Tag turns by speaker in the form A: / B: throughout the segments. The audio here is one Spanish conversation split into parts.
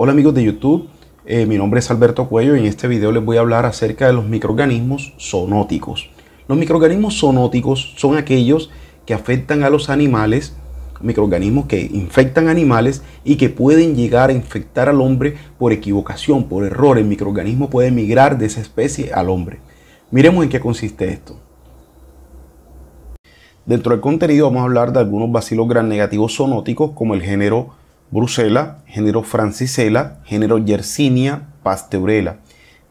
A: Hola amigos de YouTube, eh, mi nombre es Alberto Cuello y en este video les voy a hablar acerca de los microorganismos zoonóticos. Los microorganismos zoonóticos son aquellos que afectan a los animales, microorganismos que infectan animales y que pueden llegar a infectar al hombre por equivocación, por error. El microorganismo puede migrar de esa especie al hombre. Miremos en qué consiste esto. Dentro del contenido vamos a hablar de algunos bacilos gran negativos zoonóticos como el género Brusela, género Francisela, género Yersinia, Pasteurela.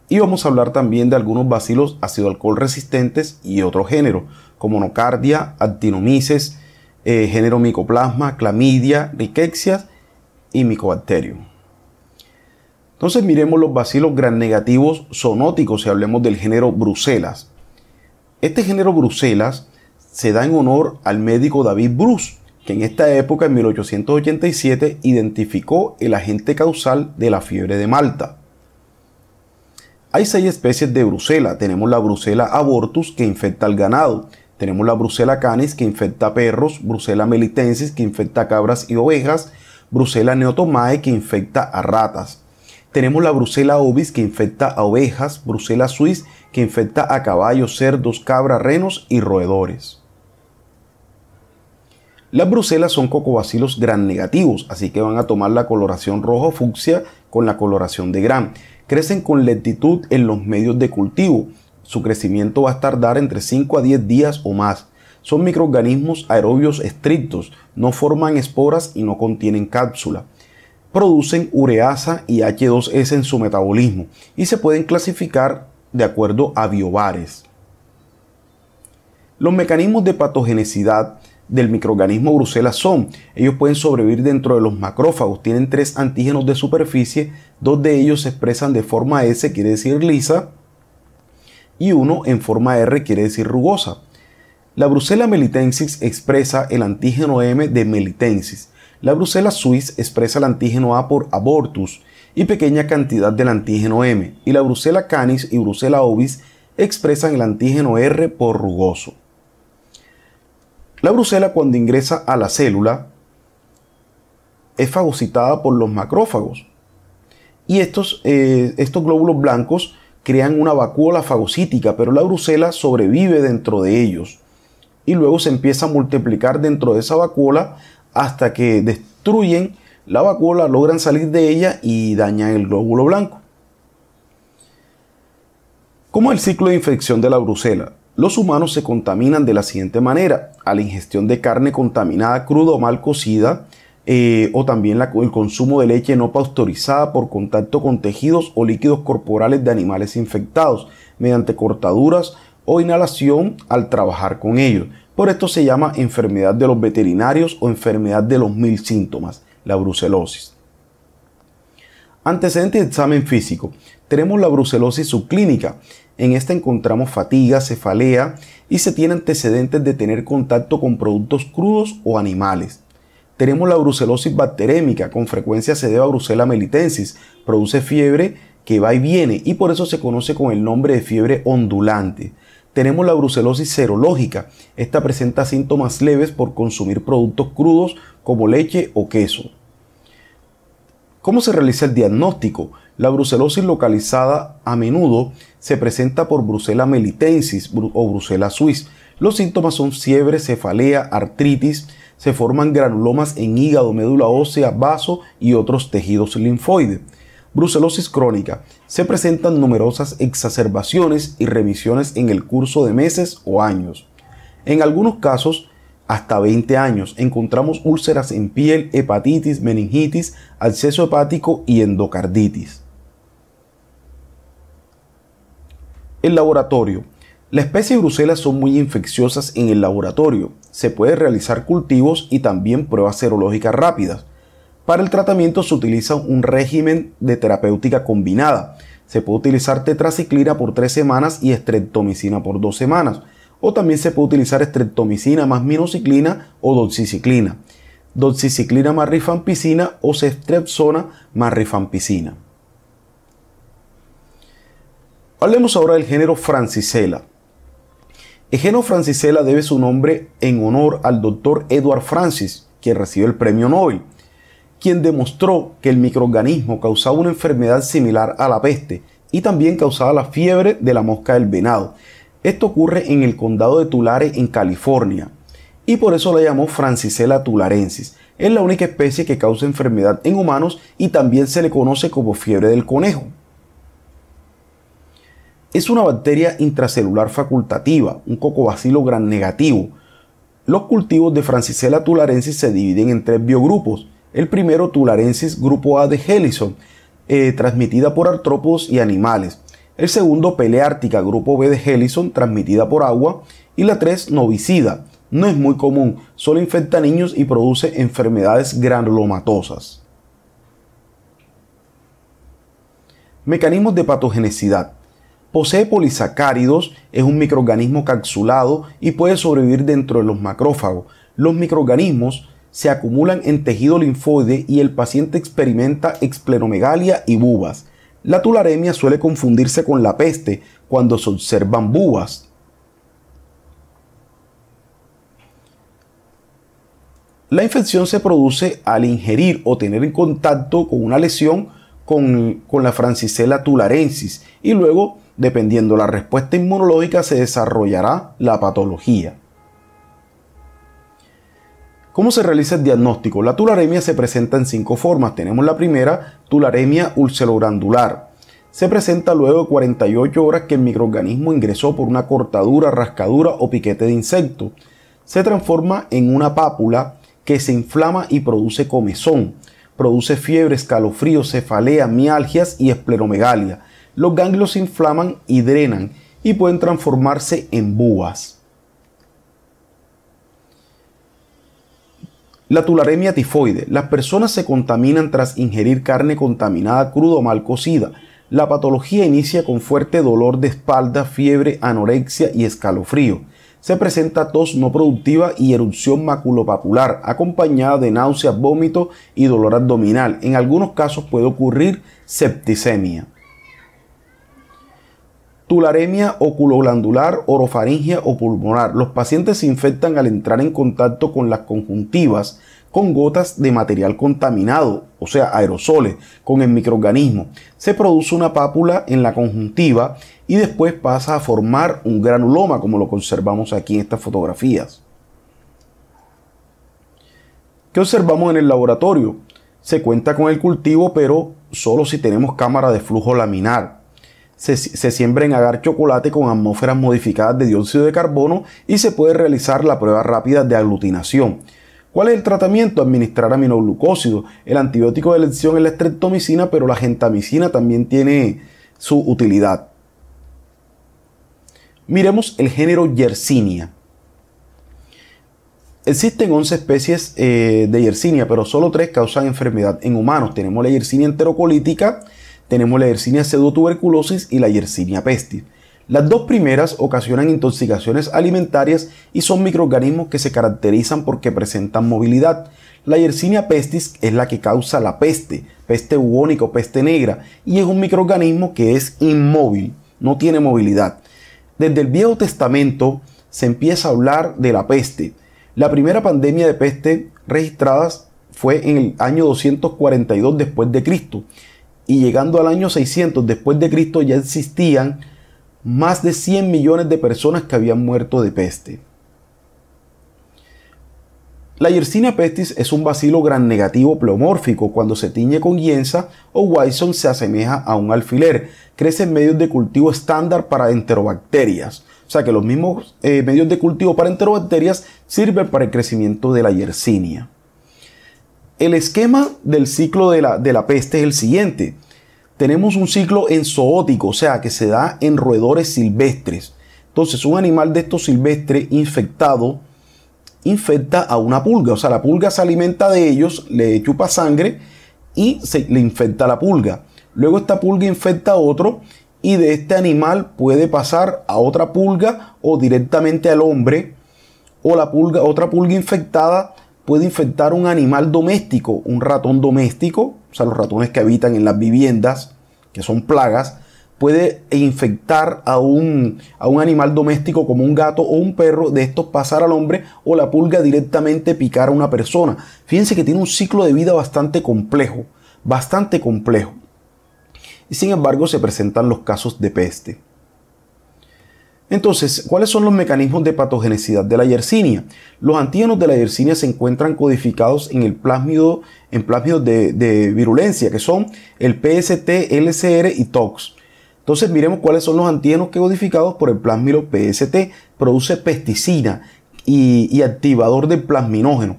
A: Y vamos a hablar también de algunos bacilos ácido alcohol resistentes y otro género como nocardia, actinomices, eh, género micoplasma, clamidia, riquexias y micobacterium. Entonces miremos los bacilos gran negativos zoonóticos y hablemos del género Bruselas. Este género Bruselas se da en honor al médico David Bruce, que en esta época, en 1887, identificó el agente causal de la fiebre de Malta. Hay seis especies de Brusela. Tenemos la Brusela abortus que infecta al ganado. Tenemos la Brusela canis que infecta a perros, Brusela melitensis que infecta a cabras y ovejas, Brusela neotomae que infecta a ratas. Tenemos la Brusela ovis que infecta a ovejas, Brusela suis que infecta a caballos, cerdos, cabras, renos y roedores. Las bruselas son cocobacilos gran negativos, así que van a tomar la coloración rojo fucsia con la coloración de gran. Crecen con lentitud en los medios de cultivo. Su crecimiento va a tardar entre 5 a 10 días o más. Son microorganismos aerobios estrictos, no forman esporas y no contienen cápsula producen ureasa y H2S en su metabolismo y se pueden clasificar de acuerdo a biobares. Los mecanismos de patogenicidad del microorganismo Bruselas son. Ellos pueden sobrevivir dentro de los macrófagos. Tienen tres antígenos de superficie. Dos de ellos se expresan de forma S, quiere decir lisa. Y uno en forma R, quiere decir rugosa. La Brucela melitensis expresa el antígeno M de melitensis. La Brucela suis expresa el antígeno A por abortus y pequeña cantidad del antígeno M. Y la Brucela canis y Brucela ovis expresan el antígeno R por rugoso. La brucela cuando ingresa a la célula es fagocitada por los macrófagos y estos, eh, estos glóbulos blancos crean una vacuola fagocítica, pero la brucela sobrevive dentro de ellos y luego se empieza a multiplicar dentro de esa vacuola hasta que destruyen la vacuola, logran salir de ella y dañan el glóbulo blanco. ¿Cómo es el ciclo de infección de la brucela? Los humanos se contaminan de la siguiente manera a la ingestión de carne contaminada, cruda o mal cocida, eh, o también el consumo de leche no pasteurizada por contacto con tejidos o líquidos corporales de animales infectados mediante cortaduras o inhalación al trabajar con ellos. Por esto se llama enfermedad de los veterinarios o enfermedad de los mil síntomas, la brucelosis. Antecedente de examen físico. Tenemos la brucelosis subclínica, en esta encontramos fatiga, cefalea y se tiene antecedentes de tener contacto con productos crudos o animales. Tenemos la brucelosis bacterémica, con frecuencia se debe a brucela melitensis, produce fiebre que va y viene y por eso se conoce con el nombre de fiebre ondulante. Tenemos la brucelosis serológica, esta presenta síntomas leves por consumir productos crudos como leche o queso. ¿Cómo se realiza el diagnóstico? La brucelosis localizada a menudo se presenta por brucela melitensis o brucela suiz. Los síntomas son fiebre, cefalea, artritis, se forman granulomas en hígado, médula ósea, vaso y otros tejidos linfoides. Brucelosis crónica. Se presentan numerosas exacerbaciones y remisiones en el curso de meses o años. En algunos casos, hasta 20 años, encontramos úlceras en piel, hepatitis, meningitis, acceso hepático y endocarditis. El laboratorio. La especie bruselas son muy infecciosas en el laboratorio. Se puede realizar cultivos y también pruebas serológicas rápidas. Para el tratamiento se utiliza un régimen de terapéutica combinada. Se puede utilizar tetraciclina por 3 semanas y estreptomicina por 2 semanas. O también se puede utilizar estreptomicina más minociclina o doxiciclina. Doxiciclina más rifampicina o cestrepsona más rifampicina. Hablemos ahora del género Francisela. El género Francisela debe su nombre en honor al doctor Edward Francis, quien recibió el premio Nobel, quien demostró que el microorganismo causaba una enfermedad similar a la peste y también causaba la fiebre de la mosca del venado. Esto ocurre en el condado de Tulare, en California, y por eso la llamó Francisela tularensis. Es la única especie que causa enfermedad en humanos y también se le conoce como fiebre del conejo es una bacteria intracelular facultativa, un cocobacilo gran negativo. Los cultivos de Francisella tularensis se dividen en tres biogrupos. El primero, tularensis grupo A de Helison, eh, transmitida por artrópodos y animales. El segundo, peleártica grupo B de Helison, transmitida por agua. Y la tres, novicida. No es muy común, solo infecta niños y produce enfermedades granulomatosas. Mecanismos de patogenicidad. Posee polisacáridos, es un microorganismo capsulado y puede sobrevivir dentro de los macrófagos. Los microorganismos se acumulan en tejido linfoide y el paciente experimenta esplenomegalia y bubas. La tularemia suele confundirse con la peste cuando se observan bubas. La infección se produce al ingerir o tener en contacto con una lesión con, con la francisela tularensis y luego Dependiendo la respuesta inmunológica se desarrollará la patología. ¿Cómo se realiza el diagnóstico? La tularemia se presenta en cinco formas. Tenemos la primera, tularemia ulceroglandular. Se presenta luego de 48 horas que el microorganismo ingresó por una cortadura, rascadura o piquete de insecto. Se transforma en una pápula que se inflama y produce comezón. Produce fiebre, escalofrío, cefalea, mialgias y esplenomegalia los ganglios se inflaman y drenan y pueden transformarse en búas. La tularemia tifoide. Las personas se contaminan tras ingerir carne contaminada cruda o mal cocida. La patología inicia con fuerte dolor de espalda, fiebre, anorexia y escalofrío. Se presenta tos no productiva y erupción maculopapular, acompañada de náuseas, vómito y dolor abdominal. En algunos casos puede ocurrir septicemia tularemia oculoglandular, orofaringia o pulmonar. Los pacientes se infectan al entrar en contacto con las conjuntivas con gotas de material contaminado, o sea, aerosoles, con el microorganismo. Se produce una pápula en la conjuntiva y después pasa a formar un granuloma, como lo conservamos aquí en estas fotografías. ¿Qué observamos en el laboratorio? Se cuenta con el cultivo, pero solo si tenemos cámara de flujo laminar se, siembra en agar chocolate con atmósferas modificadas de dióxido de carbono y se puede realizar la prueba rápida de aglutinación. ¿Cuál es el tratamiento? Administrar aminoglucósido. El antibiótico de elección es la estreptomicina, pero la gentamicina también tiene su utilidad. Miremos el género Yersinia. Existen 11 especies eh, de Yersinia, pero solo 3 causan enfermedad en humanos. Tenemos la Yersinia enterocolítica, tenemos la Yersinia pseudotuberculosis y la Yersinia pestis. Las dos primeras ocasionan intoxicaciones alimentarias y son microorganismos que se caracterizan porque presentan movilidad. La Yersinia pestis es la que causa la peste, peste bubónica o peste negra, y es un microorganismo que es inmóvil, no tiene movilidad. Desde el Viejo Testamento se empieza a hablar de la peste. La primera pandemia de peste registradas fue en el año 242 después de Cristo y llegando al año 600 después de Cristo ya existían más de 100 millones de personas que habían muerto de peste. La Yersinia pestis es un bacilo gran negativo pleomórfico. Cuando se tiñe con guienza o Wyson se asemeja a un alfiler. Crece en medios de cultivo estándar para enterobacterias. O sea que los mismos eh, medios de cultivo para enterobacterias sirven para el crecimiento de la Yersinia. El esquema del ciclo de la, peste es el siguiente. Tenemos un ciclo enzoótico, o sea, que se da en roedores silvestres. Entonces, un animal de estos silvestres infectado infecta a una pulga. O sea, la pulga se alimenta de ellos, le chupa sangre y se le infecta a la pulga. Luego esta pulga infecta a otro y de este animal puede pasar a otra pulga o directamente al hombre o la pulga, otra pulga infectada puede infectar un animal doméstico, un ratón doméstico, o sea, los ratones que habitan en las viviendas, que son plagas, puede infectar a un, a un animal doméstico como un gato o un perro, de estos pasar al hombre o la pulga directamente picar a una persona. Fíjense que tiene un ciclo de vida bastante complejo, bastante complejo. Y sin embargo se presentan los casos de peste. Entonces, ¿cuáles son los mecanismos de patogenicidad de la yersinia? Los antígenos de la yersinia se encuentran codificados en el plásmido, en plásmidos de, virulencia, que son el PST, LCR y TOX. Entonces, miremos cuáles son los antígenos que codificados por el plásmido PST produce pesticina y, activador de plasminógeno.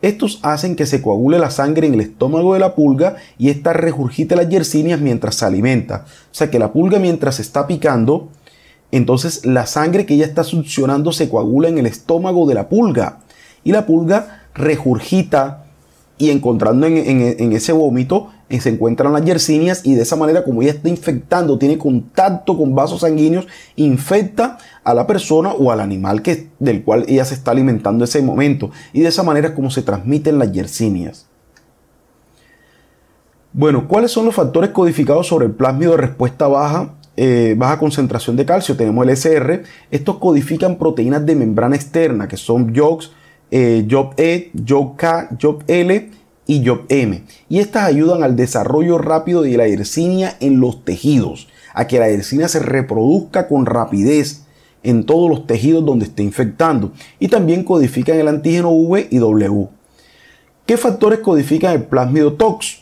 A: Estos hacen que se coagule la sangre en el estómago de la pulga y esta regurgita las yersinias mientras se alimenta. O sea que la pulga mientras está picando, entonces la sangre que ella está succionando se coagula en el estómago de la pulga y la pulga regurgita y encontrando en, ese vómito eh, se encuentran las yersinias y de esa manera como ella está infectando, tiene contacto con vasos sanguíneos, infecta a la persona o al animal que, del cual ella se está alimentando ese momento y de esa manera es como se transmiten las yersinias. Bueno, ¿cuáles son los factores codificados sobre el plásmido de respuesta baja eh, baja concentración de calcio, tenemos el SR. Estos codifican proteínas de membrana externa, que son JOX, eh, JOB-E, JOB-K, JOB-L y JOB-M. Y estas ayudan al desarrollo rápido de la hercinia en los tejidos, a que la hercinia se reproduzca con rapidez en todos los tejidos donde esté infectando. Y también codifican el antígeno V y W. ¿Qué factores codifican el tox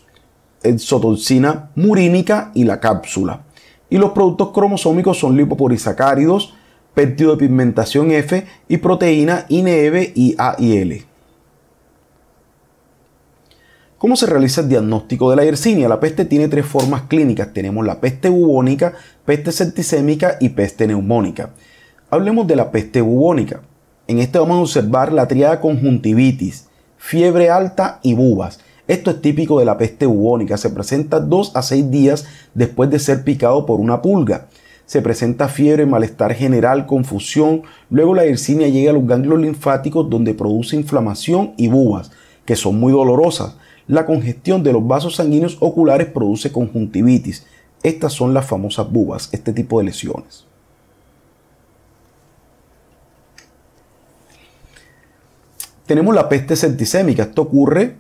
A: Exotoxina eh, murínica y la cápsula. Y los productos cromosómicos son lipopolisacáridos, péptido de pigmentación F y proteína INEV y AIL. ¿Cómo se realiza el diagnóstico de la yersinia? La peste tiene tres formas clínicas. Tenemos la peste bubónica, peste septicémica y peste neumónica. Hablemos de la peste bubónica. En este vamos a observar la triada conjuntivitis, fiebre alta y bubas. Esto es típico de la peste bubónica, se presenta 2 a 6 días después de ser picado por una pulga. Se presenta fiebre, malestar general, confusión, luego la yersinia llega a los ganglios linfáticos donde produce inflamación y bubas, que son muy dolorosas. La congestión de los vasos sanguíneos oculares produce conjuntivitis. Estas son las famosas bubas, este tipo de lesiones. Tenemos la peste septicémica. Esto ocurre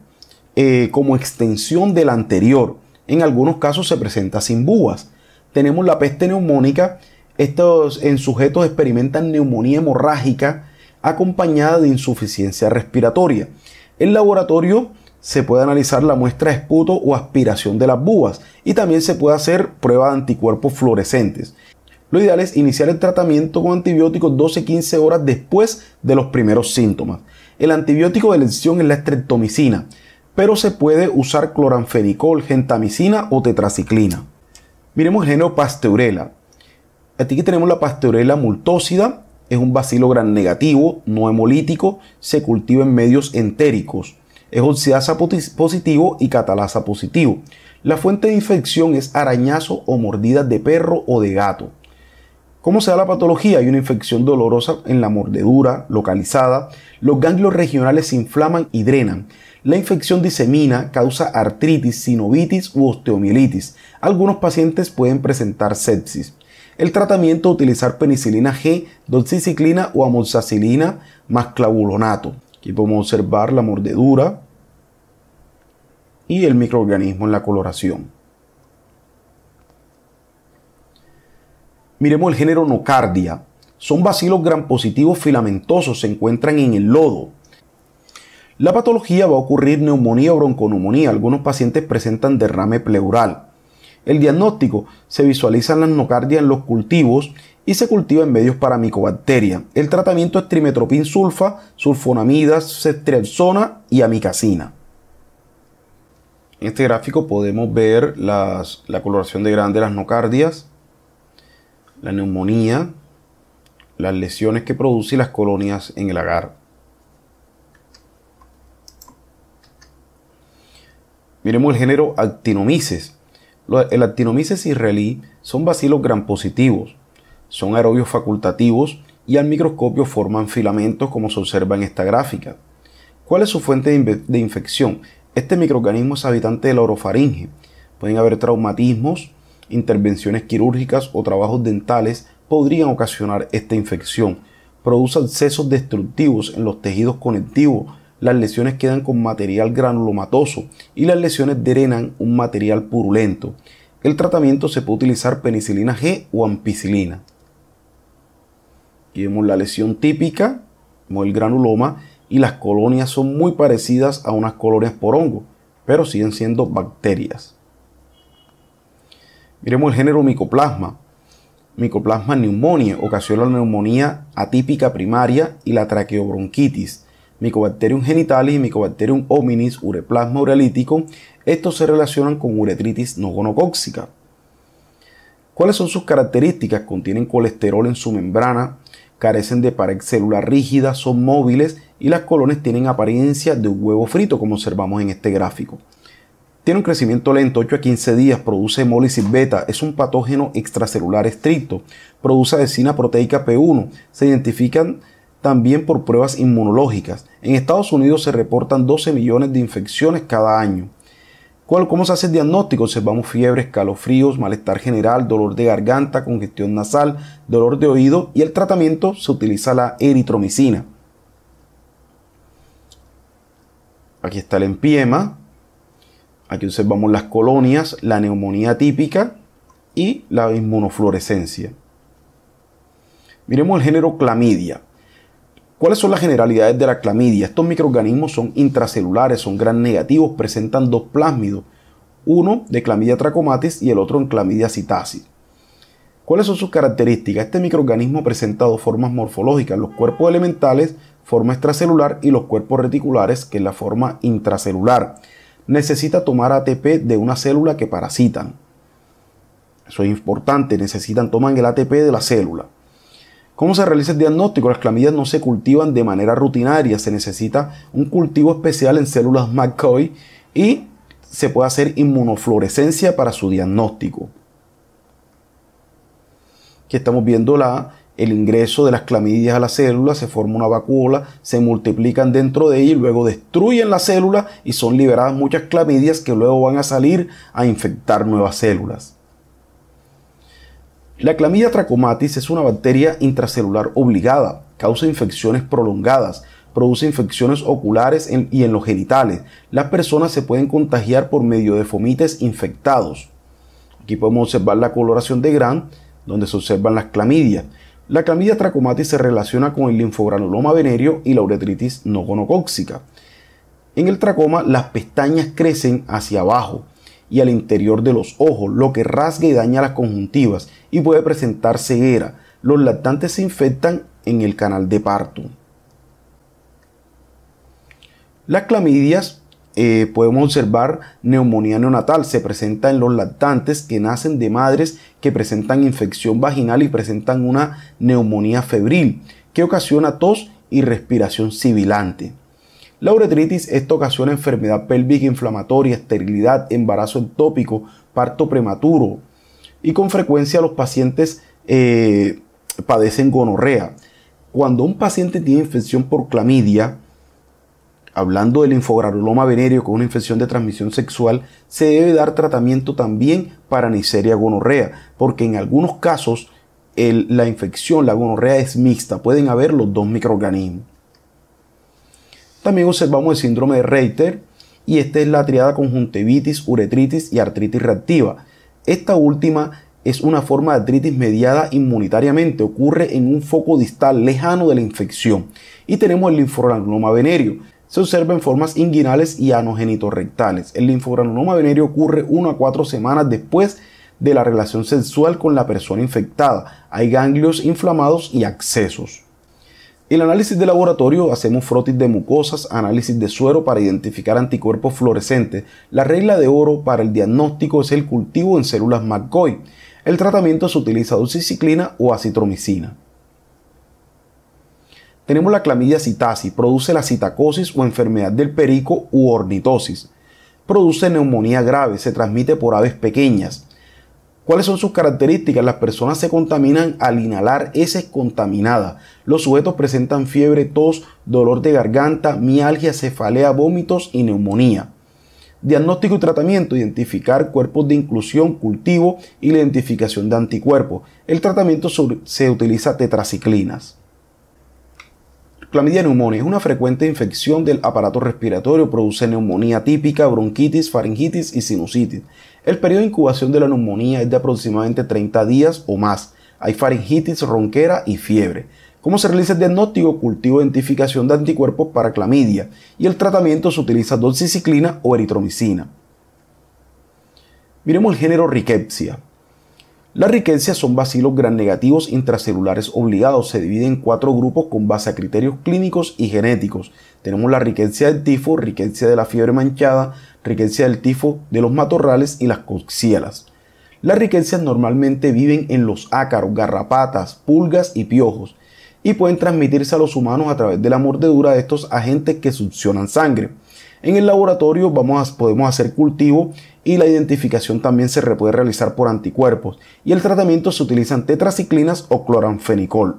A: eh, como extensión del anterior. En algunos casos se presenta sin búas. Tenemos la peste neumónica. Estos en sujetos experimentan neumonía hemorrágica acompañada de insuficiencia respiratoria. En laboratorio se puede analizar la muestra de esputo o aspiración de las búas y también se puede hacer prueba de anticuerpos fluorescentes. Lo ideal es iniciar el tratamiento con antibióticos 12-15 horas después de los primeros síntomas. El antibiótico de elección es la estreptomicina pero se puede usar cloranfenicol, gentamicina o tetraciclina. Miremos el género Pasteurella. Aquí tenemos la Pasteurella multósida, es un bacilo gran negativo, no hemolítico, se cultiva en medios entéricos. Es oxidasa positivo y catalasa positivo. La fuente de infección es arañazo o mordida de perro o de gato. ¿Cómo se da la patología? Hay una infección dolorosa en la mordedura localizada. Los ganglios regionales se inflaman y drenan. La infección disemina, causa artritis, sinovitis u osteomielitis. Algunos pacientes pueden presentar sepsis. El tratamiento utilizar penicilina G, doxiciclina o amoxicilina más clavulonato. Aquí podemos observar la mordedura y el microorganismo en la coloración. Miremos el género Nocardia. Son bacilos grampositivos filamentosos, se encuentran en el lodo. La patología va a ocurrir neumonía o bronconeumonía. Algunos pacientes presentan derrame pleural. El diagnóstico se visualizan las nocardias en los cultivos y se cultiva en medios para micobacteria. El tratamiento es trimetropin sulfa, sulfonamidas, ceftriaxona y amicacina. En este gráfico podemos ver la coloración de gran de las nocardias, la neumonía, las lesiones que produce y las colonias en el agar. Miremos el género actinomices. El actinomices israelí son bacilos gran positivos, son aerobios facultativos y al microscopio forman filamentos como se observa en esta gráfica. ¿Cuál es su fuente de, de infección? Este microorganismo es habitante de la orofaringe. Pueden haber traumatismos, Intervenciones quirúrgicas o trabajos dentales podrían ocasionar esta infección. Produce abscesos destructivos en los tejidos conectivos. Las lesiones quedan con material granulomatoso y las lesiones drenan un material purulento. El tratamiento se puede utilizar penicilina G o ampicilina. Aquí vemos la lesión típica, como el granuloma, y las colonias son muy parecidas a unas colonias por hongo, pero siguen siendo bacterias. Miremos el género micoplasma Mycoplasma pneumoniae ocasiona la neumonía atípica primaria y la traqueobronquitis. Mycobacterium genitalis y Mycobacterium hominis, ureplasma urealítico, estos se relacionan con uretritis no gonocóxica. ¿Cuáles son sus características? Contienen colesterol en su membrana, carecen de pared celular rígida, son móviles y las colonias tienen apariencia de un huevo frito, como observamos en este gráfico. Tiene un crecimiento lento, 8 a 15 días, produce hemólisis beta, es un patógeno extracelular estricto, produce adesina proteica P1, se identifican también por pruebas inmunológicas. En Estados Unidos se reportan 12 millones de infecciones cada año. ¿Cómo se hace el diagnóstico? Observamos fiebre, escalofríos, malestar general, dolor de garganta, congestión nasal, dolor de oído y el tratamiento se utiliza la eritromicina. Aquí está el empiema, Aquí observamos las colonias, la neumonía típica y la inmunofluorescencia. Miremos el género clamidia. ¿Cuáles son las generalidades de la clamidia? Estos microorganismos son intracelulares, son gran negativos, presentan dos plásmidos, uno de clamidia trachomatis y el otro en clamidia citasis. ¿Cuáles son sus características? Este microorganismo presenta dos formas morfológicas, los cuerpos elementales, forma extracelular, y los cuerpos reticulares, que es la forma intracelular necesita tomar ATP de una célula que parasitan. Eso es importante, necesitan, toman el ATP de la célula. ¿Cómo se realiza el diagnóstico? Las clamidias no se cultivan de manera rutinaria, se necesita un cultivo especial en células McCoy y se puede hacer inmunofluorescencia para su diagnóstico. Aquí estamos viendo la el ingreso de las clamidias a la célula, se forma una vacuola, se multiplican dentro de ella y luego destruyen la célula y son liberadas muchas clamidias que luego van a salir a infectar nuevas células. La clamidia trachomatis es una bacteria intracelular obligada, causa infecciones prolongadas, produce infecciones oculares y en los genitales. Las personas se pueden contagiar por medio de fomites infectados. Aquí podemos observar la coloración de Gran, donde se observan las clamidias. La clamidia trachomatis se relaciona con el linfogranuloma venéreo y la uretritis no gonocóxica. En el tracoma, las pestañas crecen hacia abajo y al interior de los ojos, lo que rasga y daña las conjuntivas y puede presentar ceguera. Los lactantes se infectan en el canal de parto. Las clamidias eh, podemos observar neumonía neonatal. Se presenta en los lactantes que nacen de madres que presentan infección vaginal y presentan una neumonía febril que ocasiona tos y respiración sibilante. La uretritis, esto ocasiona enfermedad pélvica inflamatoria, esterilidad, embarazo entópico, parto prematuro y con frecuencia los pacientes eh, padecen gonorrea. Cuando un paciente tiene infección por clamidia, hablando del infogranuloma venéreo con una infección de transmisión sexual, se debe dar tratamiento también para Neisseria gonorrea, porque en algunos casos la infección, la gonorrea es mixta, pueden haber los dos microorganismos. También observamos el síndrome de Reiter y esta es la triada conjuntivitis, uretritis y artritis reactiva. Esta última es una forma de artritis mediada inmunitariamente, ocurre en un foco distal lejano de la infección. Y tenemos el linfogranuloma venéreo se observa en formas inguinales y anogenitorrectales. El linfogranuloma venéreo ocurre 1 a 4 semanas después de la relación sexual con la persona infectada. Hay ganglios inflamados y accesos. El análisis de laboratorio hacemos frotis de mucosas, análisis de suero para identificar anticuerpos fluorescentes. La regla de oro para el diagnóstico es el cultivo en células McCoy. El tratamiento se utiliza doxiciclina o acitromicina. Tenemos la clamidia citasi, produce la citacosis o enfermedad del perico u ornitosis. Produce neumonía grave, se transmite por aves pequeñas. ¿Cuáles son sus características? Las personas se contaminan al inhalar heces contaminada. Los sujetos presentan fiebre, tos, dolor de garganta, mialgia, cefalea, vómitos y neumonía. Diagnóstico y tratamiento, identificar cuerpos de inclusión, cultivo y la identificación de anticuerpos. El tratamiento se utiliza tetraciclinas. Clamidia neumonía es una frecuente infección del aparato respiratorio, produce neumonía típica, bronquitis, faringitis y sinusitis. El periodo de incubación de la neumonía es de aproximadamente 30 días o más. Hay faringitis, ronquera y fiebre. Como se realiza el diagnóstico, cultivo, e identificación de anticuerpos para clamidia? Y el tratamiento se utiliza doxiciclina o eritromicina. Miremos el género Rickettsia. Las riquezas son vacilos gran negativos intracelulares obligados. Se dividen en cuatro grupos con base a criterios clínicos y genéticos. Tenemos la riqueza del tifo, riqueza de la fiebre manchada, riqueza del tifo de los matorrales y las coxielas. Las riquezas normalmente viven en los ácaros, garrapatas, pulgas y piojos y pueden transmitirse a los humanos a través de la mordedura de estos agentes que succionan sangre. En el laboratorio vamos podemos hacer cultivo y la identificación también se puede realizar por anticuerpos y el tratamiento se utilizan tetraciclinas o cloranfenicol.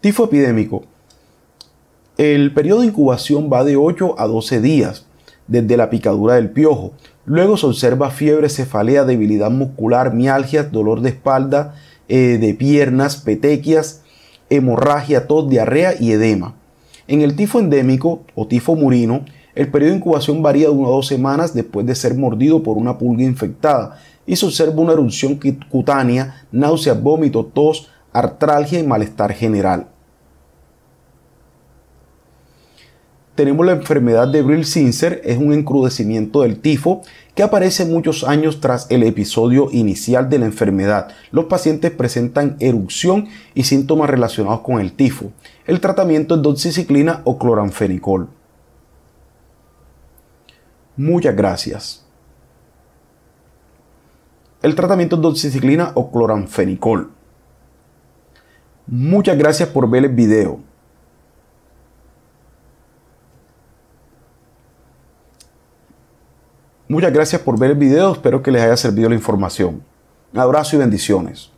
A: Tifo epidémico. El periodo de incubación va de 8 a 12 días desde la picadura del piojo. Luego se observa fiebre, cefalea, debilidad muscular, mialgia, dolor de espalda, eh, de piernas, petequias, hemorragia, tos, diarrea y edema. En el tifo endémico o tifo murino, el periodo de incubación varía de una a dos semanas después de ser mordido por una pulga infectada y se observa una erupción cutánea, náusea, vómito, tos, artralgia y malestar general. tenemos la enfermedad de Brill Sincer, es un encrudecimiento del tifo que aparece muchos años tras el episodio inicial de la enfermedad. Los pacientes presentan erupción y síntomas relacionados con el tifo. El tratamiento es doxiciclina o cloranfenicol. Muchas gracias. El tratamiento es doxiciclina o cloranfenicol. Muchas gracias por ver el video. Muchas gracias por ver el video, espero que les haya servido la información. Un abrazo y bendiciones.